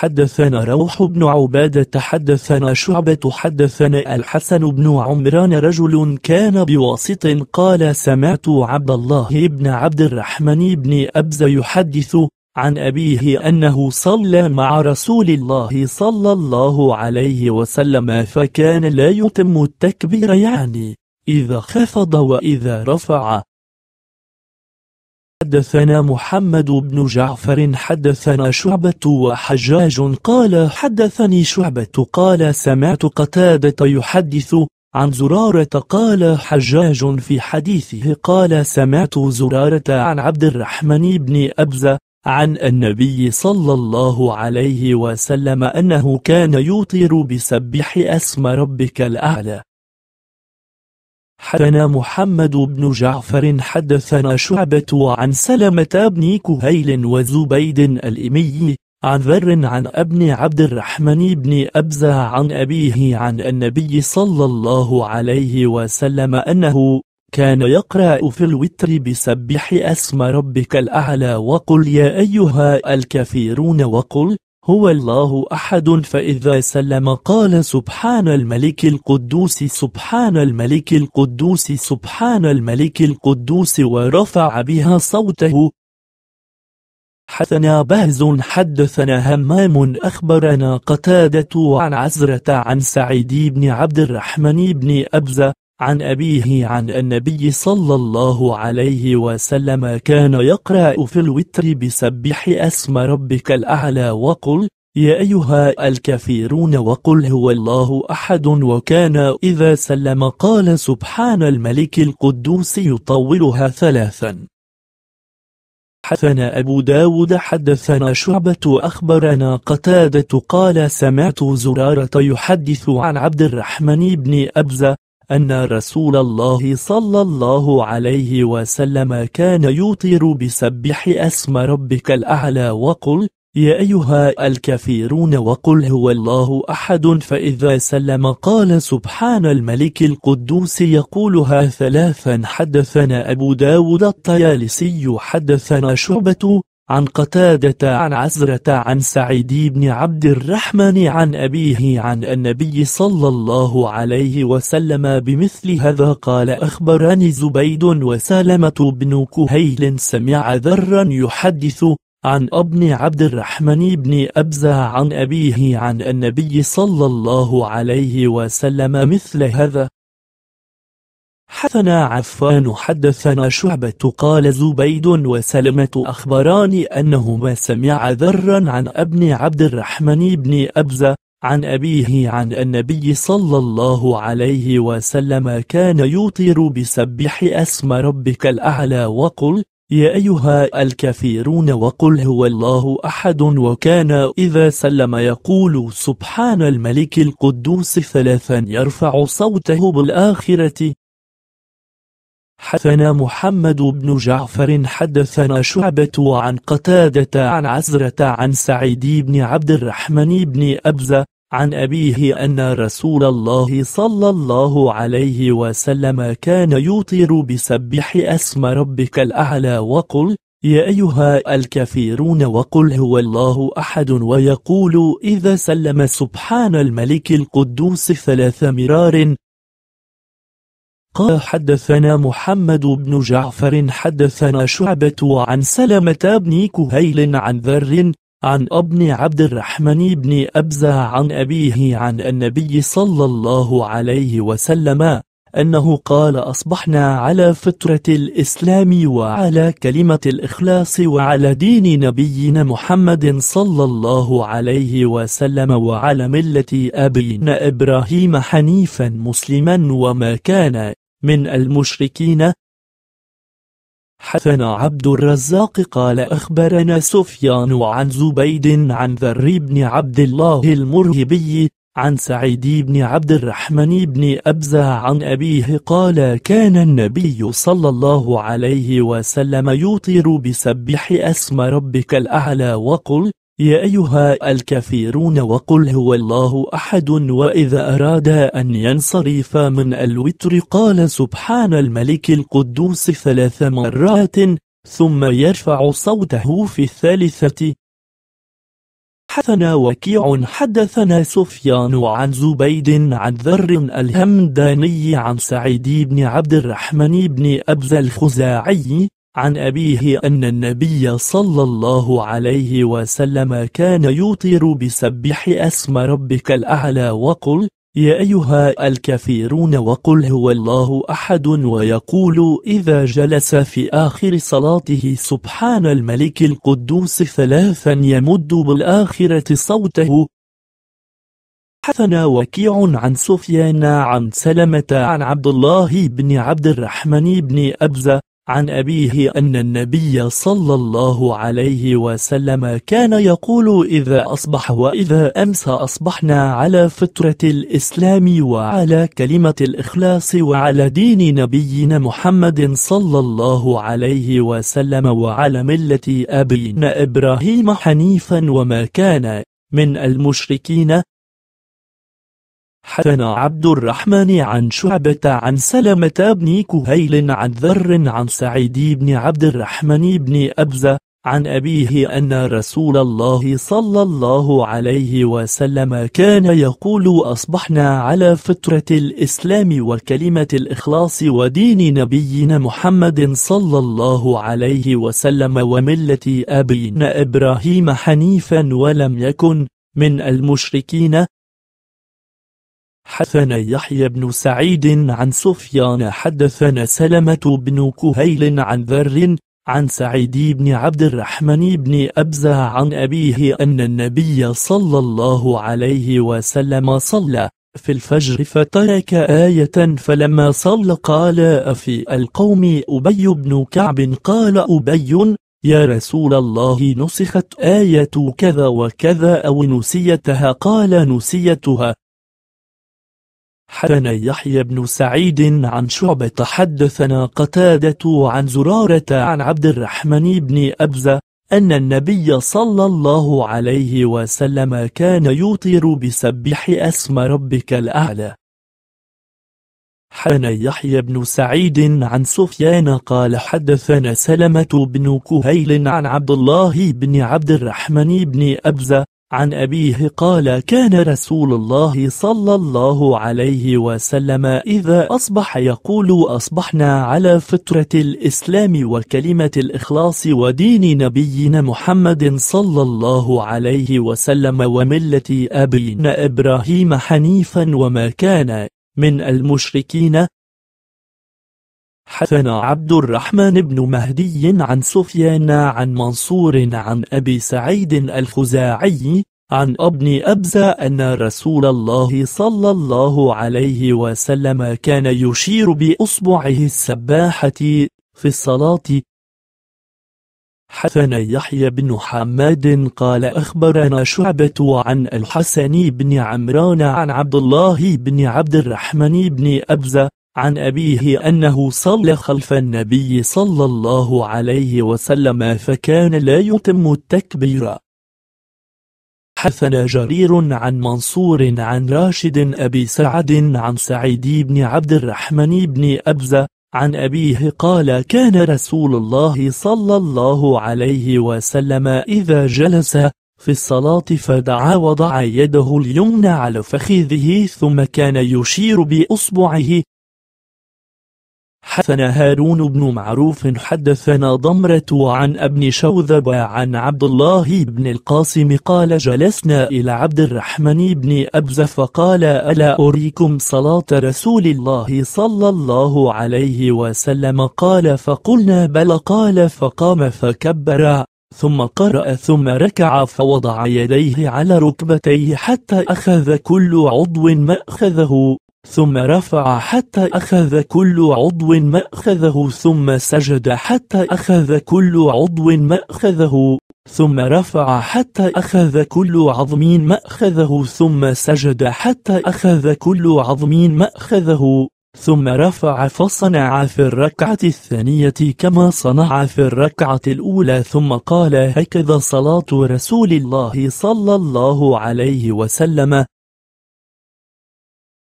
حدثنا روح بن عبادة حدثنا شعبة حدثنا الحسن بن عمران رجل كان بواسط قال سمعت عبد الله بن عبد الرحمن بن أبز يحدث عن أبيه أنه صلى مع رسول الله صلى الله عليه وسلم فكان لا يتم التكبير يعني إذا خفض وإذا رفع حدثنا محمد بن جعفر حدثنا شعبة وحجاج قال حدثني شعبة قال سمعت قتادة يحدث عن زرارة قال حجاج في حديثه قال سمعت زرارة عن عبد الرحمن بن أبزة عن النبي صلى الله عليه وسلم أنه كان يطير بسبح أسم ربك الأعلى حدثنا محمد بن جعفر حدثنا شعبة عن سلمة بن كهيل وزبيد الإمي عن ذر عن ابن عبد الرحمن بن أبزة عن أبيه عن النبي صلى الله عليه وسلم أنه كان يقرأ في الوتر بسبح اسم ربك الأعلى وقل يا أيها الكثيرون وقل هو الله أحد فإذا سلم قال سبحان الملك القدوس سبحان الملك القدوس سبحان الملك القدوس ورفع بها صوته حدثنا بهز حدثنا همام أخبرنا قتادة عن عزرة عن سعيد بن عبد الرحمن بن أبزة عن أبيه عن النبي صلى الله عليه وسلم كان يقرأ في الوتر بسبح اسم ربك الأعلى وقل يا أيها الكافرون وقل هو الله أحد وكان إذا سلم قال سبحان الملك القدوس يطولها ثلاثا حدثنا أبو داود حدثنا شعبة أخبرنا قتادة قال سمعت زرارة يحدث عن عبد الرحمن بن أبزة أن رسول الله صلى الله عليه وسلم كان يطير بسبح اسم ربك الأعلى وقل يا أيها الكثيرون وقل هو الله أحد فإذا سلم قال سبحان الملك القدوس يقولها ثلاثا حدثنا أبو داود الطيالسي حدثنا شعبة عن قتادة عن عزرة عن سعيد بن عبد الرحمن عن أبيه عن النبي صلى الله عليه وسلم بمثل هذا قال أخبرني زبيد وسالمة بن كهيل سمع ذرا يحدث عن ابن عبد الرحمن بن أبزة عن أبيه عن النبي صلى الله عليه وسلم مثل هذا حدثنا عفان حدثنا شعبة قال زبيد وسلمة أخبراني أنهما سمع ذرا عن ابن عبد الرحمن بن أبزة عن أبيه عن النبي صلى الله عليه وسلم كان يطير بسبح اسم ربك الأعلى وقل يا أيها الكثيرون وقل هو الله أحد وكان إذا سلم يقول سبحان الملك القدوس ثلاثا يرفع صوته بالآخرة حدثنا محمد بن جعفر حدثنا شعبة عن قتادة عن عزرة عن سعيد بن عبد الرحمن بن أبزة عن أبيه أن رسول الله صلى الله عليه وسلم كان يطير بسبح اسم ربك الأعلى وقل يا أيها الكثيرون وقل هو الله أحد ويقول إذا سلم سبحان الملك القدوس ثلاث مرار قال حدثنا محمد بن جعفر حدثنا شعبة عن سلمة بن كهيل عن ذر عن ابن عبد الرحمن بن أبزة عن أبيه عن النبي صلى الله عليه وسلم أنه قال أصبحنا على فترة الإسلام وعلى كلمة الإخلاص وعلى دين نبينا محمد صلى الله عليه وسلم وعلى ملة أبينا إبراهيم حنيفا مسلما وما كان من المشركين حثنا عبد الرزاق قال أخبرنا سفيان عن زبيد عن ذر بن عبد الله المرهبي عن سعيد بن عبد الرحمن بن أبزة عن أبيه قال كان النبي صلى الله عليه وسلم يطير بسبح اسم ربك الأعلى وقل يا أيها الكثيرون وقل هو الله أحد وإذا أراد أن ينصرف من الوتر قال سبحان الملك القدوس ثلاث مرات ثم يرفع صوته في الثالثة حدثنا وكيع حدثنا سفيان عن زبيد عن ذر الهمداني عن سعيد بن عبد الرحمن بن أبز الخزاعي عن أبيه أن النبي صلى الله عليه وسلم كان يطير بسبح اسم ربك الأعلى وقل يا أيها الكثيرون وقل هو الله أحد ويقول إذا جلس في آخر صلاته سبحان الملك القدوس ثلاثا يمد بالآخرة صوته حثنا وكيع عن سفيان عن سلمة عن عبد الله بن عبد الرحمن بن أبزة عن أبيه أن النبي صلى الله عليه وسلم كان يقول إذا أصبح وإذا أمس أصبحنا على فترة الإسلام وعلى كلمة الإخلاص وعلى دين نبينا محمد صلى الله عليه وسلم وعلى ملة أبينا إبراهيم حنيفا وما كان من المشركين حدثنا عبد الرحمن عن شعبة عن سلمة بن كهيل عن ذر عن سعيد بن عبد الرحمن بن أبزة عن أبيه أن رسول الله صلى الله عليه وسلم كان يقول أصبحنا على فترة الإسلام وكلمة الإخلاص ودين نبينا محمد صلى الله عليه وسلم وملة أبينا إبراهيم حنيفا ولم يكن من المشركين حدثنا يحيى بن سعيد عن سفيان حدثنا سلمة بن كهيل عن ذر عن سعيد بن عبد الرحمن بن أبزة عن أبيه أن النبي صلى الله عليه وسلم صلى في الفجر فترك آية فلما صلى قال أفي القوم أبي بن كعب قال أبي يا رسول الله نسخت آية كذا وكذا أو نسيتها قال نسيتها حدثنا يحيى بن سعيد عن شعبة حدثنا قتادة عن زرارة عن عبد الرحمن بن أبزة أن النبي صلى الله عليه وسلم كان يطير بسبح اسم ربك الأعلى حدثنا يحيى بن سعيد عن سفيان قال حدثنا سلمة بن كهيل عن عبد الله بن عبد الرحمن بن أبزة عن أبيه قال كان رسول الله صلى الله عليه وسلم إذا أصبح يقول أصبحنا على فترة الإسلام وكلمة الإخلاص ودين نبينا محمد صلى الله عليه وسلم وملة أبينا إبراهيم حنيفا وما كان من المشركين حدثنا عبد الرحمن بن مهدي عن سفيان عن منصور عن أبي سعيد الخزاعي عن ابن أبزة أن رسول الله صلى الله عليه وسلم كان يشير بأصبعه السباحة في الصلاة حدثنا يحيى بن حماد قال أخبرنا شعبة عن الحسن بن عمران عن عبد الله بن عبد الرحمن بن أبزة عن أبيه أنه صلى خلف النبي صلى الله عليه وسلم فكان لا يتم التكبير حثنا جرير عن منصور عن راشد أبي سعد عن سعيد بن عبد الرحمن بن أبزة عن أبيه قال كان رسول الله صلى الله عليه وسلم إذا جلس في الصلاة فدعا وضع يده اليمنى على فخذه ثم كان يشير بأصبعه حدثنا هارون بن معروف حدثنا ضمرة عن ابن شوذب عن عبد الله بن القاسم قال جلسنا إلى عبد الرحمن بن أبز فقال ألا أريكم صلاة رسول الله صلى الله عليه وسلم قال فقلنا بل قال فقام فكبر ثم قرأ ثم ركع فوضع يديه على ركبتيه حتى أخذ كل عضو مأخذه ثم رفع حتى أخذ كل عضو مأخذه ثم سجد حتى أخذ كل عضو مأخذه ثم رفع حتى أخذ كل عظم مأخذه ثم سجد حتى أخذ كل عظم مأخذه ثم رفع فصنع في الركعة الثانية كما صنع في الركعة الأولى ثم قال هكذا صلاة رسول الله صلى الله عليه وسلم